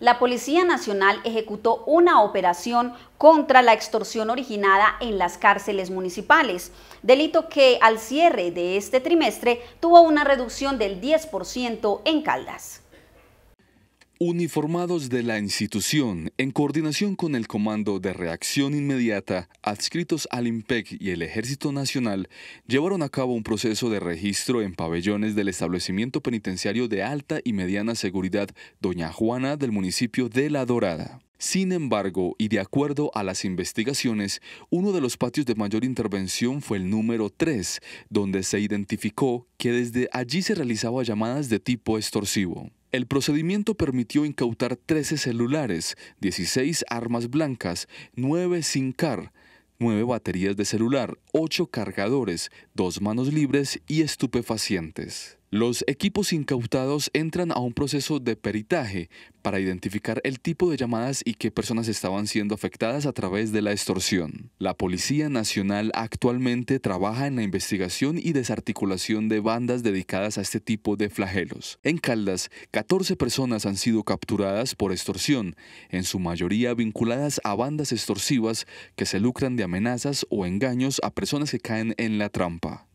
la Policía Nacional ejecutó una operación contra la extorsión originada en las cárceles municipales, delito que al cierre de este trimestre tuvo una reducción del 10% en Caldas uniformados de la institución, en coordinación con el Comando de Reacción Inmediata, adscritos al IMPEC y el Ejército Nacional, llevaron a cabo un proceso de registro en pabellones del establecimiento penitenciario de alta y mediana seguridad Doña Juana del municipio de La Dorada. Sin embargo, y de acuerdo a las investigaciones, uno de los patios de mayor intervención fue el número 3, donde se identificó que desde allí se realizaban llamadas de tipo extorsivo. El procedimiento permitió incautar 13 celulares, 16 armas blancas, 9 sin car, 9 baterías de celular, 8 cargadores, 2 manos libres y estupefacientes. Los equipos incautados entran a un proceso de peritaje para identificar el tipo de llamadas y qué personas estaban siendo afectadas a través de la extorsión. La Policía Nacional actualmente trabaja en la investigación y desarticulación de bandas dedicadas a este tipo de flagelos. En Caldas, 14 personas han sido capturadas por extorsión, en su mayoría vinculadas a bandas extorsivas que se lucran de amenazas o engaños a personas que caen en la trampa.